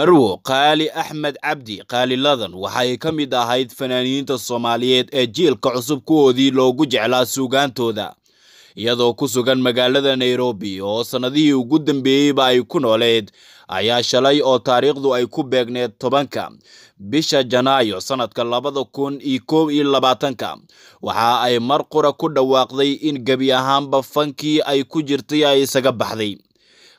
marwo qaali axmed cabdi qaaliladan waxay ka mid ahayd fanaaniyiinta soomaaliyeed ee jiilka cusub kuwoodii loogu jeclaa suugaantooda iyadoo ku sugan magaalada nairobi oo sannadihii ugu dambeeyeyba ay ku nooleed ayaa shalay oo taariikhdu ay ku beegneed tobanka bisha janaayo sannadka labada kun iyo koob iyo labaatanka waxa ay mar qura ku dhawaaqday in gebi ahaanba fankii ay ku jirtay ay isaga baxday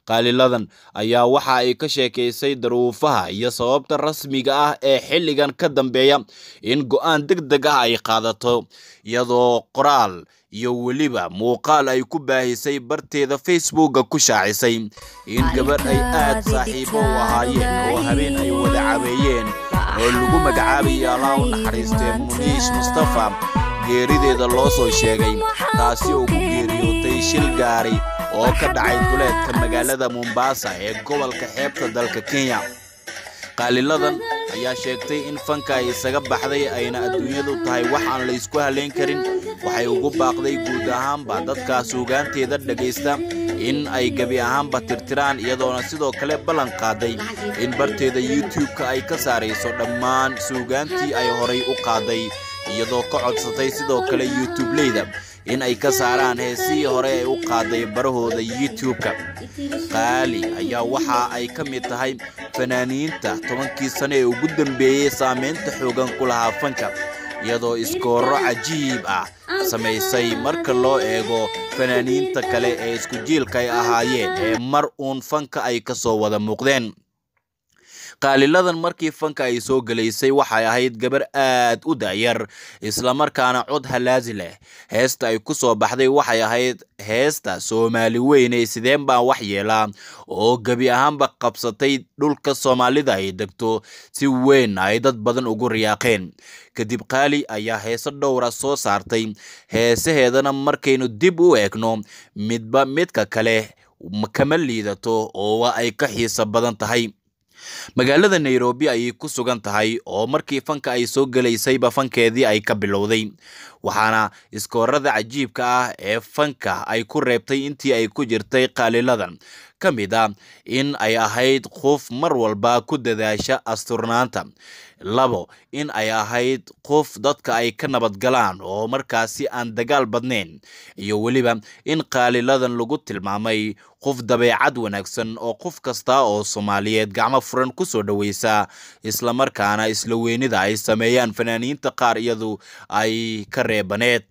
qaaliladan ayaa waxa ay ka sheekaysay daruufaha iyo sababta rasmiga ah ee xilligan ka dambeeya in go'aan aan deg deg ah ay qaadato iyadoo qoraal iyo weliba muuqaal ay ku baahisay barteeda facebooka ku shaacisay in gabadh ay aad saaxiibo u ahaayeen oo habeen ay wada cabeeyeen oo lagu magacaabaya alaa u naxariistee muniish mustafa geerideeda loo soo sheegay taasi ugu geeriyootay shil gaaray oo ka dhacay duleedka magaalada Mombasa ee gobolka xeebta dalka Kenya qaaliladan ayaa sheegtay in fanka ay isaga baxday ayna adduunyadu tahay wax aan la isku halayn karin waxay ugu baaqday guud ahaanba dadkaas suugaanteeda dhegaysta in ay gebi ahaanba tirtiraan iyadoona sidoo kale ballan qaaday in barteeda youtube-ka ay ka saarayso dhammaan suugaantii ay horay u qaaday iyadoo ka codsatay sidoo kale youtube in ay ka saaraan heesihii eh, hore ay u qaaday barahooda youtube-ka qaali ayaa waxa ay ka mid tahay fanaaniinta tobankii sano ee ugu dambeeyey saameynta xoogan ku lahaa fanka iyadoo iskooro cajiib ah samaysay marka loo eego fanaaniinta kale ee isku jiilka ay ahaayeen ee mar uun fanka ay ka soo wada muuqdeen qaaliladan markii fanka ay soo gelaysay waxay ahayd gabar aad u da'yar islamarkaana cod halaazi leh heesta ay ku soo baxday waxay ahayd heesta soomaali weyne sideen baan wax yeelaa oo gebi ahaanba qabsatay dhulka soomaalida ay degto si weyn ay dad badan ugu riyaaqeen kadib qaali ayaa heese dhowra soo saartay heesaheedana markaynu dib u eegno midba midka kale kama liidato oo waa ay ka xiisa badan tahay magaalada nairobi ayay ku sugan tahay oo markii fanka ay soo gelaysayba fankeedii ay ka bilowday waxaana iskoorada cajiibka ah ee fanka ay ku reebtay intii ay ku jirtay qaaliladan ka mid a ah in ay ahayd qof mar walba ku dadaasha asturnaanta labo in ay ahayd qof dadka ay ka nabadgalaan oo markaasi aan dagaal badnayn iyo weliba in qaaliladan lagu tilmaamay qof dabeecad wanaagsan oo qof kasta oo soomaaliyeed gacmo furan ku kusoo dhaweysa islamarkaana isla weynida ay sameeyaan fanaaniinta qaar iyadu ay ka reebaneed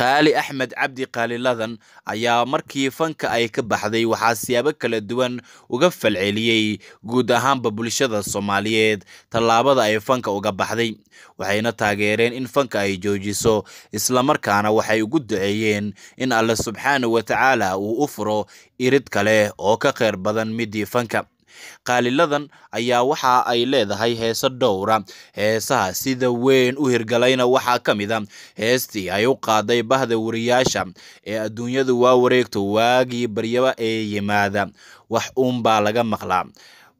qaali axmed cabdi qaaliladan ayaa markii fanka ay ka baxday waxaa siyaabo kala duwan uga falceliyey guud ahaanba bulshada soomaaliyeed tallaabada ay fanka uga baxday waxayna taageereen in fanka ay joojiso islamarkaana waxay ugu duceeyeen in alle subxaana wa tacaala uu u furo irid kale oo ka kheyr badan middii fanka qaaliladan ayaa waxa ay leedahay heeso dhowra heesaha sida weyn u hirgalayna waxaa ka mid a ah. heestii ay u qaaday bahda wariyaasha ee adduunyadu waa wareegto waagii baryaba ee yimaada wax uunbaa laga maqlaa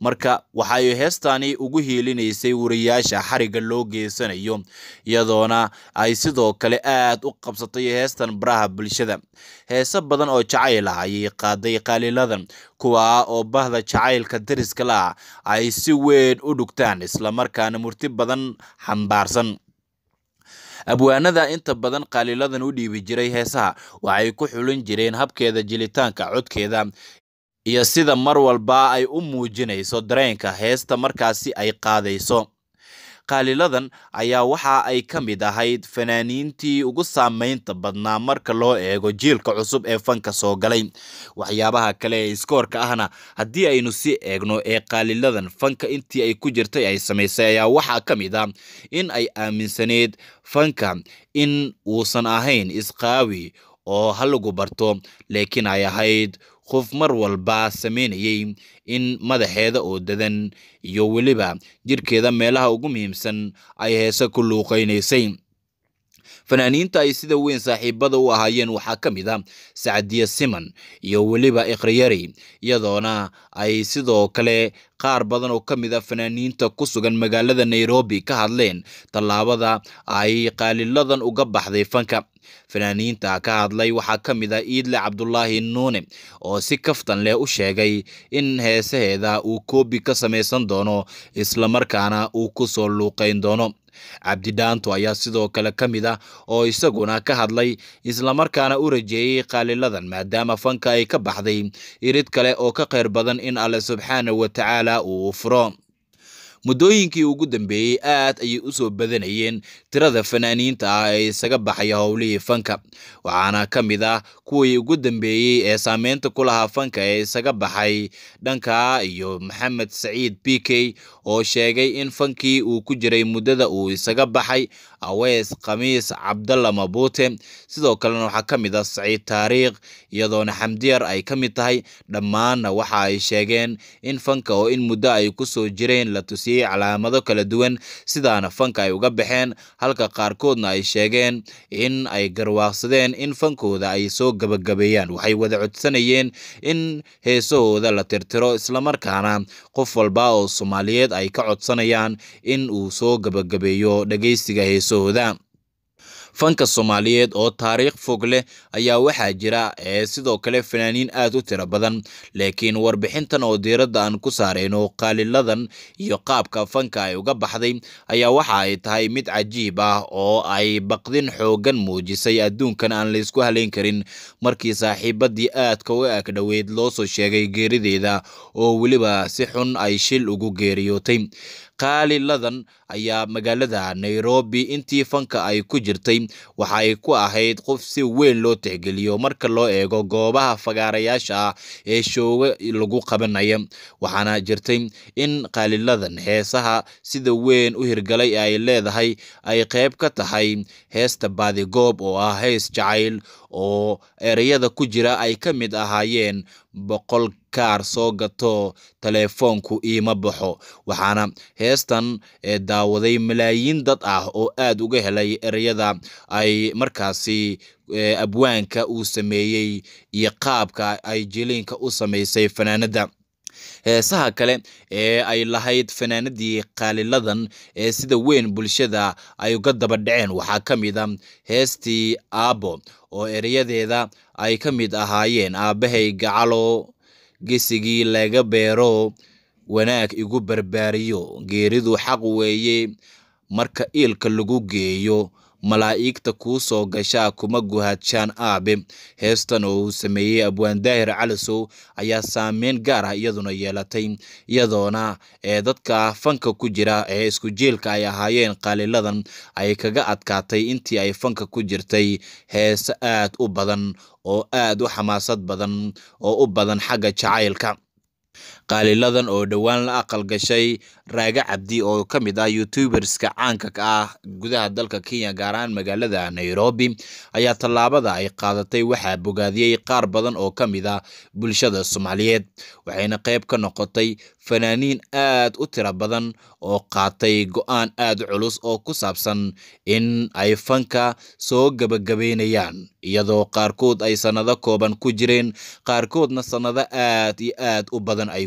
marka waxay heestaani ugu hiilinaysay wariyaasha xariga loo geysanayo iyadoona ay sidoo kale aad u qabsatay heestan baraha bulshada heese badan oo jacayl ah ayay qaaday qaaliladan kuwa oo bahda jacaylka deriska laa ah ay si weyn u dhugtaan islamarkaana murti badan xambaarsan abwaanada inta badan qaaliladan u dhiibi jiray heesaha waxay ku xulin jireen habkeeda jilitaanka codkeeda iyo sida mar walba ay u muujinayso dareenka heesta markaasi ay qaadayso qaaliladan ayaa waxa ay ka mid ahayd fanaaniintii ugu saamaynta badnaa marka loo eego jiilka cusub ee fanka soo galay waxyaabaha kale ee iskoorka ahna haddii aynu sii eegno ee qaaliladan fanka intii ay ku jirtay ay samaysay ayaa waxaa ka mid a ah in ay aaminsaneyd fanka in uusan ahayn isqaawi oo ha lagu barto laakiin ay ahayd qof mar walba samaynayay in madaxeeda oo dadan iyo weliba jirkeeda meelaha ugu muhiimsan ay heese ku luuqaynaysay fanaaniinta ay sida weyn saaxiibada u ahaayeen waxaa ka mid a ah sacdiye siman iyo weliba ikhriyari iyadoona ay sidoo kale qaar badan oo ka mid a ah fanaaniinta ku sugan magaalada nairobi ka hadleen tallaabada ay qaaliladan uga baxday fanka fanaaniinta ka hadlay waxaa ka mid a ah iidle cabdulaahi nuune oo si kaftan leh u sheegay in heesaheeda uu koobi ka samaysan doono islamarkaana uu ku soo luuqayn doono cabdi dhaanto ayaa sidoo kale ka mid ah oo isaguna ka hadlay islamarkaana u rajeeyey qaaliladan maadaama fanka ay ka baxday irid kale oo ka khayr badan in alle subxaana wa tacaala uu u furo muddooyinkii ugu dambeeyey aad ayay u soo badanayeen tirada fanaaniinta ah ee isaga baxay howlihii fanka waxaana ka mid ah kuwii ugu dambeeyey ee saameynta ku lahaa fanka ee isaga baxay dhanka iyo maxamed saciid b k oo sheegay in fankii uu ku jiray muddada uu isaga baxay aweys khamiis cabdalla mabuute sidoo kalena waxaa ka mid a ah saciid taariikh iyadoona xamdiyar ay ka mid tahay dhammaanna waxa ay sheegeen in fanka oo in muddo ay ku soo jireen la tusiyey muujiyey calaamado kala duwan sidaana fanka ay uga baxeen halka qaarkoodna ay sheegeen in ay garwaaqsadeen in fankooda ay soo gabagabeeyaan waxay wada codsanayeen in heesahooda la tirtiro islamarkaana qof walba oo soomaaliyeed ay ka codsanayaan in uu soo gabagabeeyo dhegeysiga heesahooda fanka soomaaliyeed oo taariikh fog leh ayaa waxaa jira ee sidoo kale fanaaniin aad u tiro badan laakiin warbixintan oo diiradda aan ku saarayno qaaliladan iyo qaabka fanka ay uga baxday ayaa waxa ay tahay mid cajiib ah oo ay baqdin xooggan muujisay adduunkan aan laysku halayn karin markii saaxiibadii aadka u ag dhoweyd loo soo sheegay geerideeda oo weliba si xun ay shil ugu geeriyootay qaaliladan ayaa magaalada nairobi intii fanka ay ku jirtay waxa ay ku ahayd qof si weyn loo tixgeliyo marka loo eego goobaha fagaarayaasha ah ee shoogo lagu qabanaya waxaana jirtay in qaaliladan heesaha sida weyn u hirgalay ee ay leedahay ay qeyb ka tahay heesta baadigoob oo ah hees jacayl oo ereyada ku jira ay ka mid ahaayeen boqol kaar soo gato teleefoonku iima baxo waxaana heestan ee daawaday malaayiin dad ah oo aad uga helay ereyada ay markaasi abwaanka uu sameeyey iyo qaabka ay jiliinka u samaysay fanaanadda heesaha kale ee ay lahayd fanaanadii qaaliladan ee sida weyn bulshada ay uga daba dhaceen waxaa ka mid a ah heestii aabo oo ereyadeeda ay ka mid ahaayeen aabbahay gacalo gesigii laga beero wanaag igu barbaariyo geeridu xaq weeye marka iilka lagu geeyo malaa'igta kuu soo gashaa kuma guhadshaan aabe heestan oo uu sameeyey abwaan daahir calisow ayaa saameyn gaar ah iyaduna yeelatay iyadoona ee dadka fanka ku jira ee isku jiilka ay ahaayeen qaaliladan ay kaga adkaatay intii ay fanka ku jirtay heese aad u badan oo aad u xamaasad badan oo u badan xagga jacaylka qaaliladan oo dhowaan la aqal gashay raage cabdi oo ka mid ah youtuberska caanka ka ah gudaha dalka kenya gaar ahaan magaalada nairobi ayaa tallaabada ay qaadatay waxaa bogaadiyey qaar badan oo ka mid ah bulshada soomaaliyeed waxayna qayb ka noqotay fanaaniin aad u tiro badan oo qaatay go-aan aad culus oo ku saabsan in ay fanka soo gabagabeynayaan iyadoo qaarkood ay sannado kooban ku jireen qaarkoodna sannado aad iyo aad u badan ay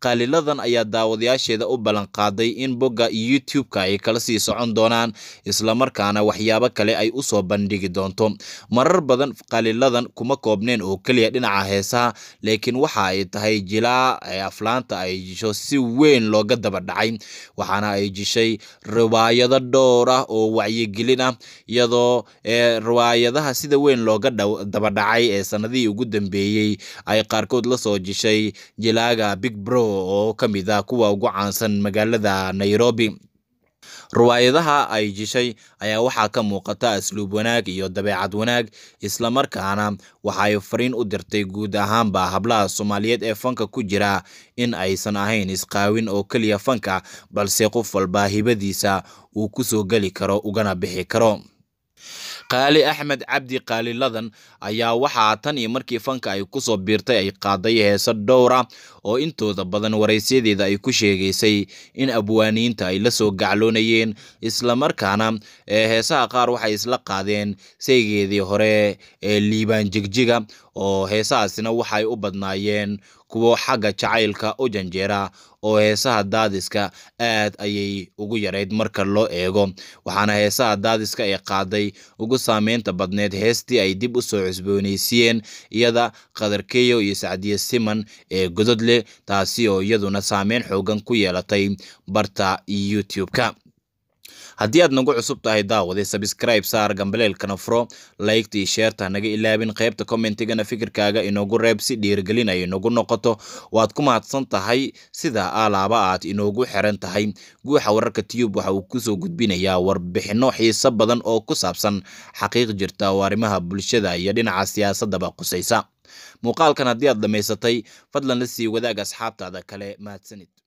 qaaliladan ayaa daawadayaasheeda u ballanqaaday in bogga youtube-ka ay kala sii socon doonaan islamarkaana waxyaabo kale ay usoo bandhigi doonto marar badan qaaliladan kuma koobneen oo keliya dhinaca heesaha laakiin waxa ay tahay jilaa ee aflaanta ay jisho si weyn looga daba dhacay waxaana ay jishay riwaayado dhowr ah oo wacyigelin ah iyadoo riwaayadaha sida weyn looga daba dhacay ee sanadihii ugu dambeeyey ay qaarkood la soo jishay jilaaga big bro oo ka mid ah kuwa ugu caansan magaalada nairobi ruwaayadaha ay jishay ayaa waxaa ka muuqata asluub wanaag iyo dabeecad wanaag islamarkaana waxa ay fariin u dirtay guud ahaanba hablaha soomaaliyeed ee fanka ku jira in aysan ahayn isqaawin oo keliya fanka balse qof walba hibadiisa uu ku soo geli karo ugana bixi karo qaali axmed cabdi ladan ayaa waxaa tan iyo markii fanka ay kusoo biirtay ay qaaday heese dhowra ah oo intooda badan waraysyadaeda ay ku sheegaysay in abwaaniinta ay la soo gacloonayeen islamarkaana ee heesaha qaar waxay isla qaadeen seygeedii hore ee liibaan jigjiga oo heesahaasina waxay u badnaayeen kuwo xagga jacaylka u janjeera oo heesaha daadiska aad ayay ugu yarayd marka loo eego waxaana heesaha daadiska ay qaaday ugu saameynta badneed heestii ay dib u soo cusboonaysiiyeen iyada qadarkeyo iyo sacdiya siman ee godod leh taasi oo iyaduna saameyn xooggan ku yeelatay barta youtube-ka haddii aad nagu cusub tahay daawaday sabskraib saar gambaleelkana furo laygtii sheerta naga ilaabin qaybta commentigana fikirkaaga inoogu reeb si dhiirgelinay inagu noqoto waad ku mahadsan tahay sida alaaba aad inoogu xiran tahay guuxa wararka tiyub waxa uu kusoo gudbinayaa warbixinno xiiso badan oo ku saabsan xaqiiq jirta oo arrimaha bulshada iyo dhinaca siyaasadaba qusaysa muuqaalkan haddii aad dhammaysatay fadlan la sii wadaag asxaabtaada kale mahadsanid